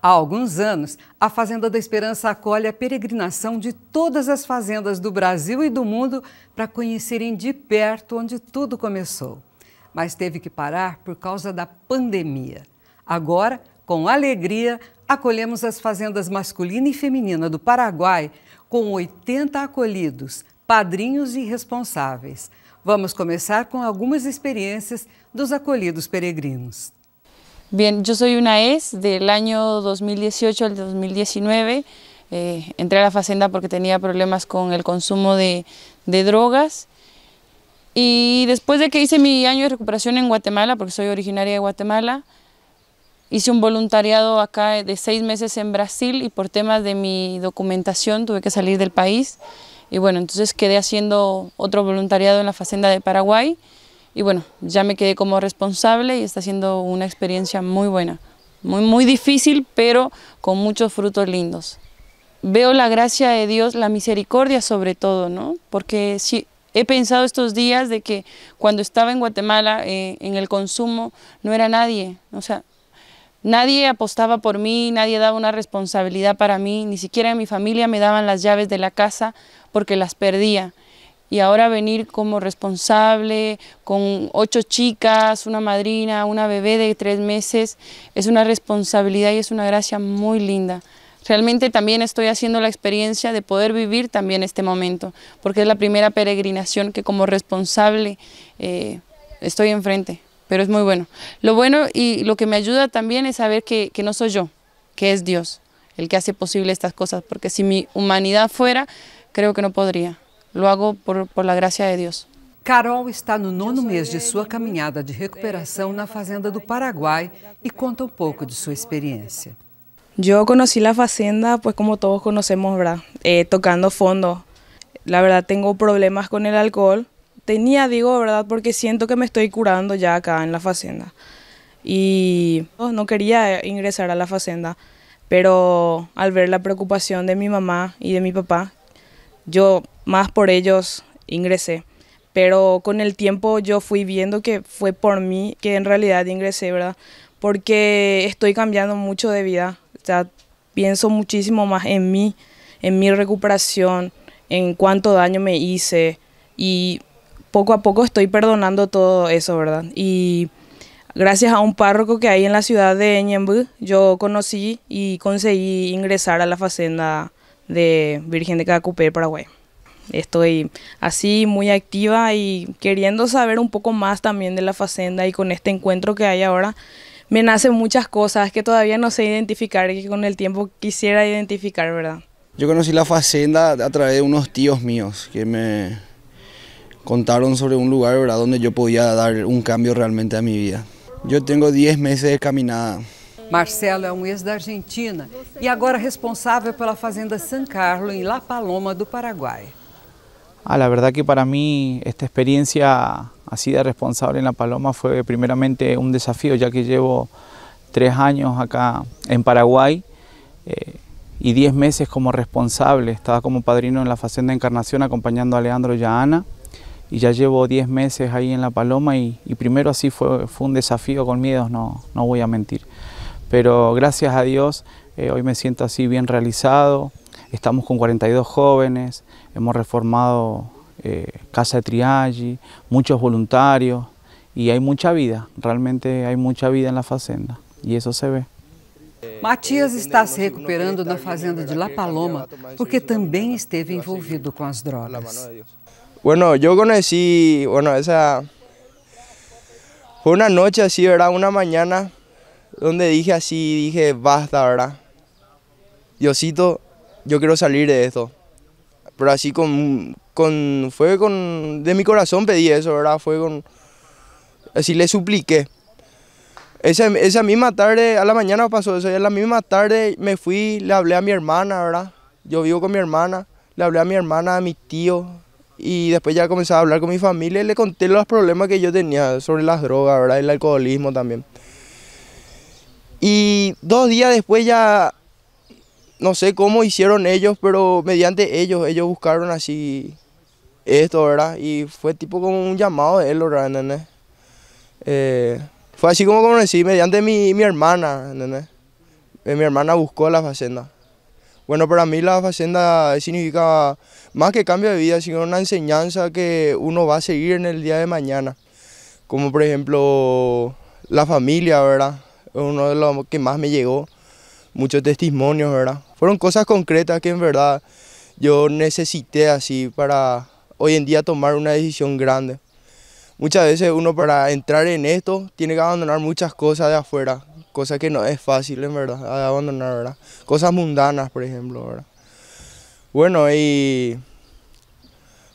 Há alguns anos, a Fazenda da Esperança acolhe a peregrinação de todas as fazendas do Brasil e do mundo para conhecerem de perto onde tudo começou. Mas teve que parar por causa da pandemia. Agora, com alegria, acolhemos as fazendas masculina e feminina do Paraguai com 80 acolhidos, padrinhos e responsáveis. Vamos começar com algumas experiências dos acolhidos peregrinos. Bien, yo soy una ex del año 2018 al 2019. Eh, entré a la facenda porque tenía problemas con el consumo de, de drogas. Y después de que hice mi año de recuperación en Guatemala, porque soy originaria de Guatemala, Hice un voluntariado acá de seis meses en Brasil y por temas de mi documentación tuve que salir del país. Y bueno, entonces quedé haciendo otro voluntariado en la Facenda de Paraguay. Y bueno, ya me quedé como responsable y está siendo una experiencia muy buena. Muy, muy difícil, pero con muchos frutos lindos. Veo la gracia de Dios, la misericordia sobre todo, ¿no? Porque sí, he pensado estos días de que cuando estaba en Guatemala, eh, en el consumo, no era nadie. O sea, Nadie apostaba por mí, nadie daba una responsabilidad para mí, ni siquiera mi familia me daban las llaves de la casa porque las perdía. Y ahora venir como responsable, con ocho chicas, una madrina, una bebé de tres meses, es una responsabilidad y es una gracia muy linda. Realmente también estoy haciendo la experiencia de poder vivir también este momento, porque es la primera peregrinación que como responsable eh, estoy enfrente pero es muy bueno. Lo bueno y lo que me ayuda también es saber que, no soy yo, que es Dios el que hace posible estas cosas, porque si mi humanidad fuera, creo que no podría. Lo hago por, la gracia de Dios. Carol está en no nono mes de su caminada de recuperação na fazenda do Paraguay y e conta un um poco de su experiencia. Yo conocí la fazenda, pues como todos conocemos, eh, tocando fondo. La verdad tengo problemas con el alcohol, tenía, digo, ¿verdad? Porque siento que me estoy curando ya acá en la facenda. Y no quería ingresar a la facenda, pero al ver la preocupación de mi mamá y de mi papá, yo más por ellos ingresé. Pero con el tiempo yo fui viendo que fue por mí que en realidad ingresé, ¿verdad? Porque estoy cambiando mucho de vida. O sea, pienso muchísimo más en mí, en mi recuperación, en cuánto daño me hice. Y poco a poco estoy perdonando todo eso, ¿verdad? Y gracias a un párroco que hay en la ciudad de Ñembu, yo conocí y conseguí ingresar a la facenda de Virgen de Cacupé, Paraguay. Estoy así muy activa y queriendo saber un poco más también de la facenda y con este encuentro que hay ahora me nacen muchas cosas que todavía no sé identificar y que con el tiempo quisiera identificar, ¿verdad? Yo conocí la facenda a través de unos tíos míos que me, contaron sobre un lugar ¿verdad? donde yo podía dar un cambio realmente a mi vida. Yo tengo 10 meses de caminada. Marcelo es un um ex de Argentina e ahora responsable por la fazenda San Carlos en em La Paloma do Paraguay. Ah, la verdad que para mí esta experiencia así de responsable en La Paloma fue primeramente un desafío, ya que llevo tres años acá en Paraguay eh, y diez meses como responsable. Estaba como padrino en la fazenda Encarnación acompañando a Leandro y a Ana y ya llevo 10 meses ahí en La Paloma y, primero así fue, fue, un desafío con miedos, no, no voy a mentir. Pero gracias a Dios eh, hoy me siento así bien realizado, estamos con 42 jóvenes, hemos reformado eh, Casa de Triaggi, muchos voluntarios y hay mucha vida, realmente hay mucha vida en la fazenda y eso se ve. Matías está se recuperando la fazenda de La Paloma porque también esteve envolvido con las drogas. Bueno, yo conocí, bueno, esa... Fue una noche así, ¿verdad? Una mañana donde dije así, dije, basta, ¿verdad? Diosito, yo quiero salir de esto. Pero así con, con, fue con, de mi corazón pedí eso, ¿verdad? Fue con, así le supliqué. Esa, esa misma tarde, a la mañana pasó eso, y a la misma tarde me fui, le hablé a mi hermana, ¿verdad? Yo vivo con mi hermana, le hablé a mi hermana, a mi tío, y después ya comencé a hablar con mi familia y le conté los problemas que yo tenía sobre las drogas, ¿verdad? El alcoholismo también. Y dos días después ya, no sé cómo hicieron ellos, pero mediante ellos, ellos buscaron así esto, ¿verdad? Y fue tipo como un llamado de él, ¿verdad? Eh, fue así como decir, mediante mi, hermana, ¿verdad? Eh, mi hermana buscó la facenda. Bueno, para mí la Facenda significa más que cambio de vida, sino una enseñanza que uno va a seguir en el día de mañana. Como por ejemplo la familia, ¿verdad? Uno de los que más me llegó, muchos testimonios, ¿verdad? Fueron cosas concretas que en verdad yo necesité así para hoy en día tomar una decisión grande. Muchas veces uno para entrar en esto tiene que abandonar muchas cosas de afuera, cosas que no es fácil, en verdad, abandonar, ¿verdad? Cosas mundanas, por ejemplo, ¿verdad? Bueno, y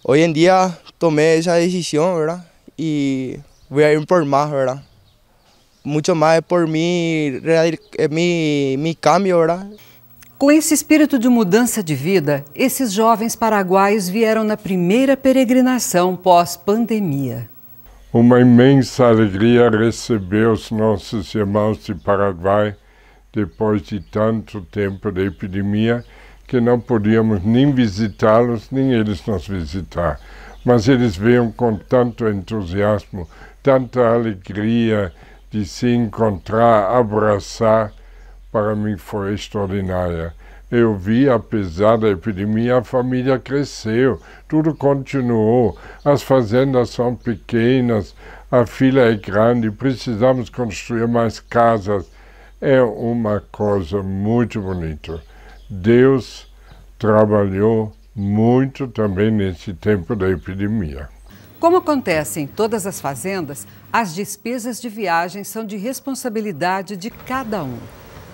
hoy en día tomé esa decisión, ¿verdad? Y voy a ir por más, ¿verdad? Mucho más por mi, mi, mi cambio, ¿verdad? Com esse espírito de mudança de vida, esses jovens paraguaios vieram na primeira peregrinação pós-pandemia. Uma imensa alegria receber os nossos irmãos de Paraguai depois de tanto tempo de epidemia que não podíamos nem visitá-los, nem eles nos visitar. Mas eles veem com tanto entusiasmo, tanta alegria de se encontrar, abraçar, para mim foi extraordinária. Eu vi, apesar da epidemia, a família cresceu, tudo continuou, as fazendas são pequenas, a fila é grande, precisamos construir mais casas. É uma coisa muito bonita. Deus trabalhou muito também nesse tempo da epidemia. Como acontece em todas as fazendas, as despesas de viagem são de responsabilidade de cada um.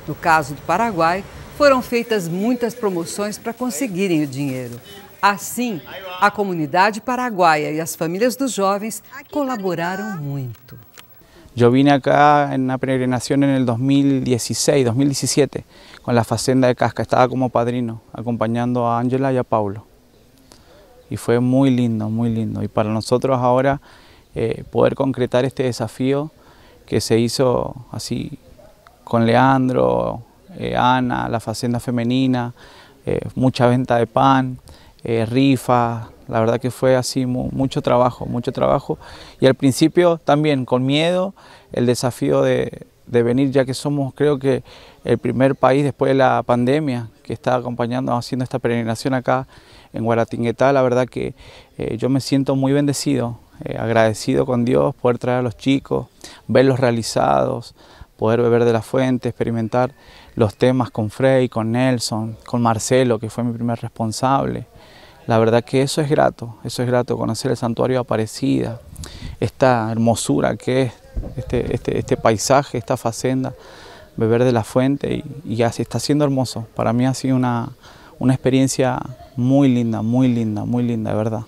No caso do Paraguai, Foram feitas muitas promoções para conseguirem o dinheiro. Assim, a comunidade paraguaia e as famílias dos jovens colaboraram muito. Yo vine acá en la peregrinación en el 2016, 2017, con la Facenda de Casca. Estaba como padrino, acompañando a Ángela y a Paulo. Y fue muy lindo, muy lindo. Y para nosotros ahora eh, poder concretar este desafío que se hizo así con Leandro, eh, Ana, la facienda Femenina, eh, mucha venta de pan, eh, rifa, la verdad que fue así mucho trabajo, mucho trabajo. Y al principio también con miedo, el desafío de, venir, ya que somos creo que el primer país después de la pandemia que está acompañando, haciendo esta peregrinación acá en Guaratinguetá, la verdad que yo me siento muy bendecido, agradecido con Dios, poder traer a los chicos, verlos realizados, poder beber de la fuente, experimentar los temas con Frey, con Nelson, con Marcelo, que fue mi primer responsable. La verdad que eso es grato, eso es grato, conocer el santuario Aparecida, esta hermosura que es este, este, este, paisaje, esta facenda, beber de la fuente y, y así, está siendo hermoso. Para mí ha sido una experiencia muy linda, muy linda, muy linda, de verdad.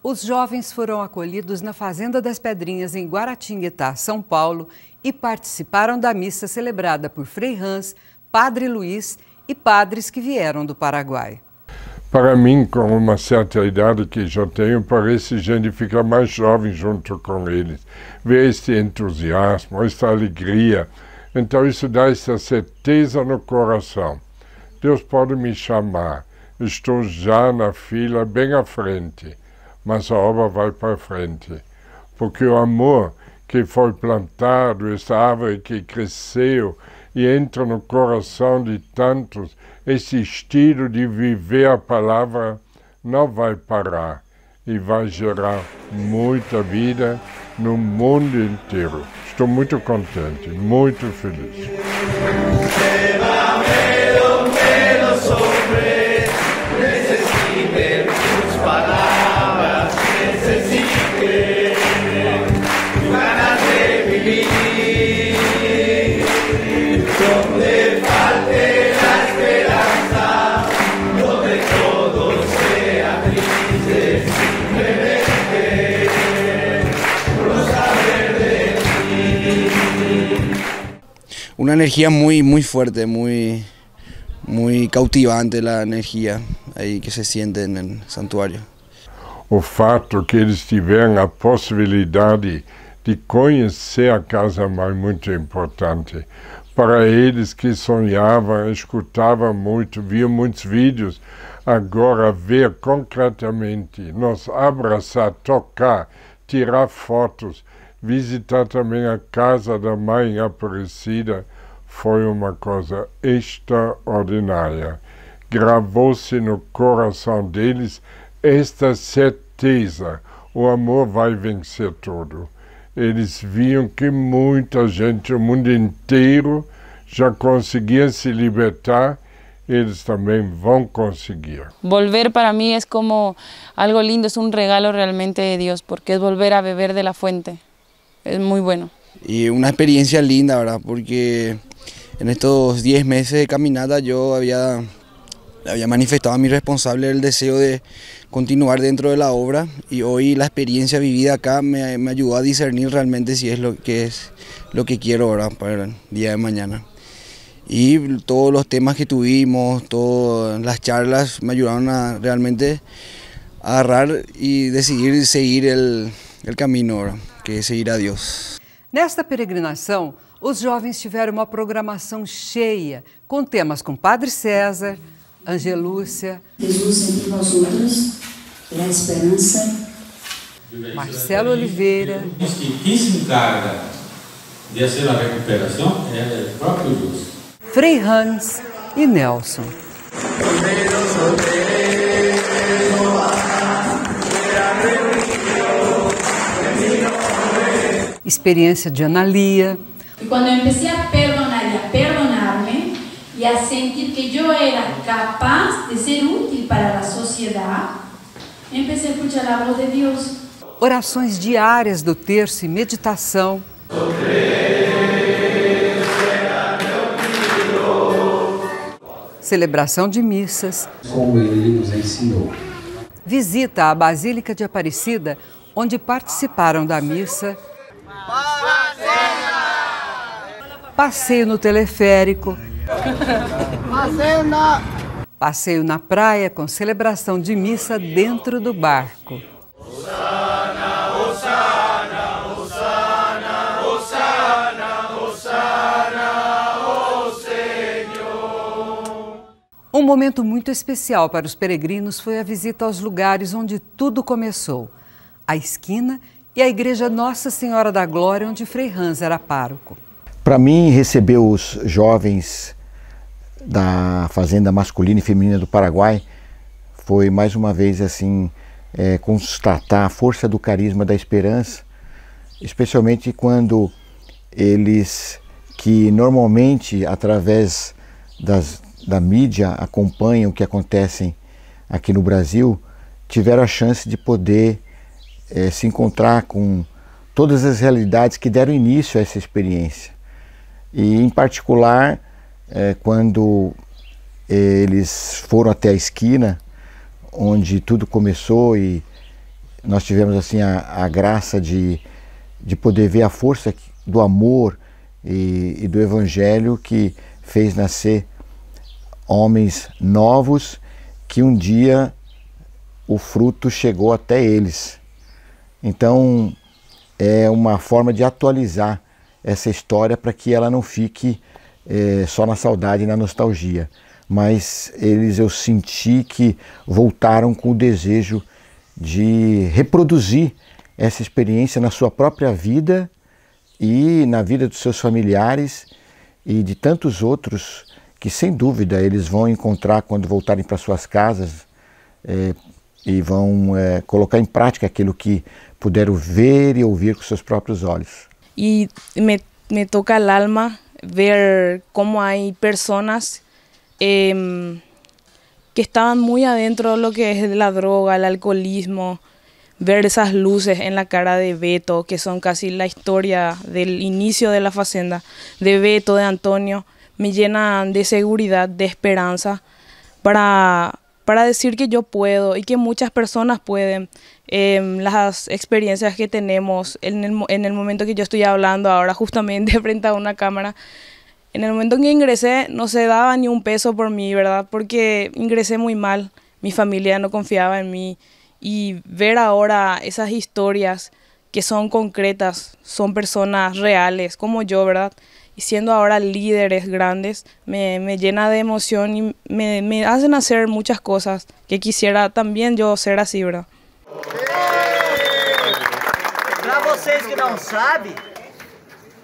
Os jovens foram acolhidos na Fazenda das Pedrinhas, em Guaratinguetá, São Paulo, e participaram da missa celebrada por Frei Hans, Padre Luiz e padres que vieram do Paraguai. Para mim, com uma certa idade que já tenho, parece gente ficar mais jovem junto com eles. Ver este entusiasmo, esta alegria. Então, isso dá essa certeza no coração. Deus pode me chamar. Estou já na fila, bem à frente mas a obra vai para frente. Porque o amor que foi plantado, essa árvore que cresceu e entra no coração de tantos, esse estilo de viver a palavra não vai parar e vai gerar muita vida no mundo inteiro. Estou muito contente, muito feliz. una energía muy, muy fuerte, muy, muy cautivante la energía ahí que se siente en el santuario. O fato é que eles tiveram a possibilidade de conhecer a Casa Mãe muito importante. Para eles que sonhavam, escutavam muito, viam muitos vídeos, agora ver concretamente, nos abraçar, tocar, tirar fotos, visitar também a Casa da Mãe Aparecida, foi uma coisa extraordinária. Gravou-se no coração deles esta certeza: o amor vai vencer tudo. Eles viam que muita gente, o mundo inteiro, já conseguia se libertar eles também vão conseguir. Volver para mim é como algo lindo, é um regalo realmente de Deus, porque é volver a beber de la fuente. É muito bueno. E uma experiência linda, ¿verdad? Porque En estos 10 meses de caminata yo había, había manifestado a mi responsable el deseo de continuar dentro de la obra y hoy la experiencia vivida acá me, ayudó a discernir realmente si es lo que, es, lo que quiero ahora para el día de mañana. Y todos los temas que tuvimos, todas las charlas me ayudaron a realmente agarrar y decidir seguir el, el camino ahora, que es seguir a Dios. Nesta peregrinação, os jovens tiveram uma programação cheia, com temas com Padre César, Angelúcia. Jesus entre nós outros, pela esperança. Marcelo Oliveira. A distintíssima carga a recuperação é o próprio Deus. Frei Hans e Nelson. experiência de analia. E quando eu comecei a perdonar e a perdonar-me, e a sentir que eu era capaz de ser útil para a sociedade, comecei a escutar a voz de Deus. Orações diárias do terço e meditação. Celebração de missas. Como ele nos ensinou. Visita à Basílica de Aparecida, onde participaram da missa Fazenda! Passeio no teleférico. Fazenda! Passeio na praia com celebração de missa dentro do barco. Osana, Osana, Osana, Osana, Osana, o Senhor. Um momento muito especial para os peregrinos foi a visita aos lugares onde tudo começou. A esquina e a Igreja Nossa Senhora da Glória, onde Frei Hans era pároco. Para mim, receber os jovens da Fazenda Masculina e Feminina do Paraguai foi mais uma vez assim é, constatar a força do carisma da esperança, especialmente quando eles que normalmente através das, da mídia acompanham o que acontece aqui no Brasil, tiveram a chance de poder é, se encontrar com todas as realidades que deram início a essa experiência. E, em particular, é, quando é, eles foram até a esquina, onde tudo começou e nós tivemos assim a, a graça de, de poder ver a força do amor e, e do evangelho que fez nascer homens novos que um dia o fruto chegou até eles. Então, é uma forma de atualizar essa história para que ela não fique é, só na saudade e na nostalgia. Mas eles eu senti que voltaram com o desejo de reproduzir essa experiência na sua própria vida e na vida dos seus familiares e de tantos outros que, sem dúvida, eles vão encontrar quando voltarem para suas casas é, e vão é, colocar em prática aquilo que pudieron ver y e oír con sus propios ojos. Y e me, toca el alma ver cómo hay personas em, que estaban muy adentro de lo que es la droga, el alcoholismo, ver esas luces en la cara de Beto, que son casi la historia del inicio de la facenda, de Beto, de Antonio, me llenan de seguridad, de esperanza para para decir que yo puedo y que muchas personas pueden. Em, las experiencias que tenemos en el, en el momento que yo estoy hablando ahora justamente frente a una cámara. En el momento en que ingresé no se daba ni un peso por mí, ¿verdad? Porque ingresé muy mal, mi familia no confiaba en mí y ver ahora esas historias que son concretas, son personas reales como yo, ¿verdad? y siendo ahora líderes grandes, me, me llena de emoción y me, me, hacen hacer muchas cosas que quisiera también yo ser así, ¿verdad? Para ustedes que no saben,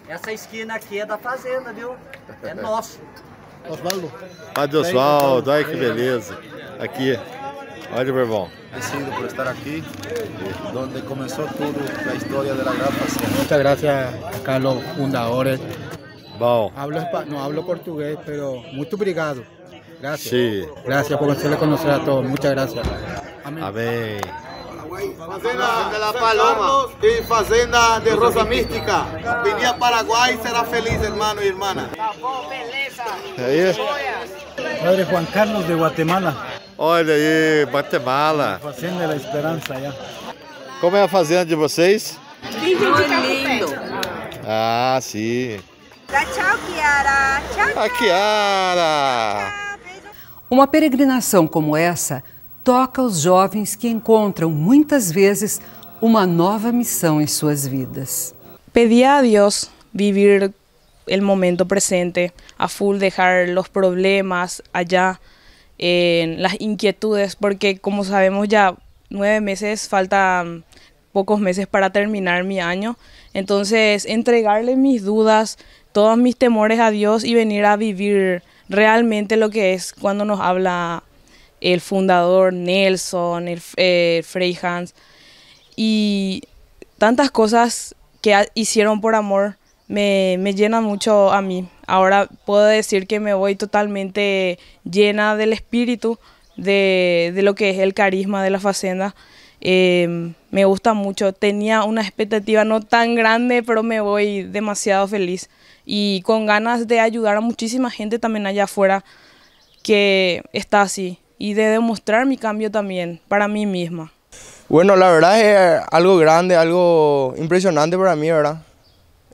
esa esquina aqui é la fazenda, viu? É nosso. Osvaldo. Padre Osvaldo, ay, que beleza. Aqui, olha meu irmão. decido por estar aquí, donde comenzó toda la historia de la gran fazenda Muchas gracias carlos fundadores Hablo no hablo portugués, pero muy obrigado. Gracias. Gracias por hacerle conocer a todos. Muchas gracias. Amén. Amén. Fazenda de la Paloma y Fazenda de Rosa Mística. Venía a Paraguay será feliz, hermano y hermana. Padre Juan Carlos de Guatemala. Olha aí, Guatemala. Fazenda la Esperanza já. Como é a fazenda de vocês? lindo. Ah, sí! una tchau, Kiara. Tchau, A Kiara. Uma como esa toca los jovens que encuentran muchas veces una nueva misión en em sus vidas. pedí a Dios vivir el momento presente, a full dejar los problemas allá, las inquietudes, porque como sabemos ya nueve meses, falta pocos meses para terminar mi año, entonces entregarle mis dudas, todos mis temores a Dios y venir a vivir realmente lo que es cuando nos habla el fundador Nelson, el, eh, Frey Hans y tantas cosas que hicieron por amor me, me llenan mucho a mí. Ahora puedo decir que me voy totalmente llena del espíritu, de, de lo que es el carisma de la facenda. Em, me gusta mucho. Tenía una expectativa no tan grande, pero me voy demasiado feliz y con ganas de ayudar a muchísima gente también allá afuera que está así y de demostrar mi cambio también para mí misma. Bueno, la verdad es eh, algo grande, algo impresionante para mí, ¿verdad?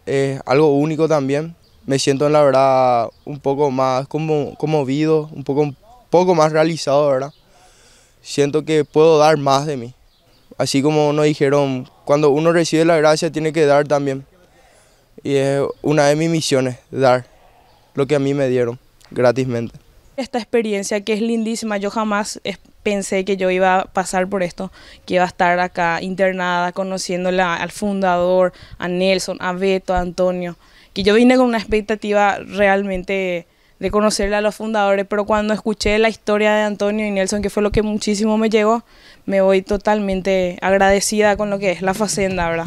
Es algo único también. Me siento, en la verdad, un poco más como, conmovido, un poco, un poco más realizado, ¿verdad? Siento que puedo dar más de mí. Así como nos dijeron, cuando uno recibe la gracia tiene que dar también y es una de mis misiones, dar lo que a mí me dieron gratismente. Esta experiencia que es lindísima, yo jamás pensé que yo iba a pasar por esto, que iba a estar acá internada, conociéndola al fundador, a Nelson, a Beto, a Antonio, que yo vine con una expectativa realmente de conocerle a los fundadores, pero cuando escuché la historia de Antonio y Nelson, que fue lo que muchísimo me llegó, me voy totalmente agradecida con lo que es la facenda, ¿verdad?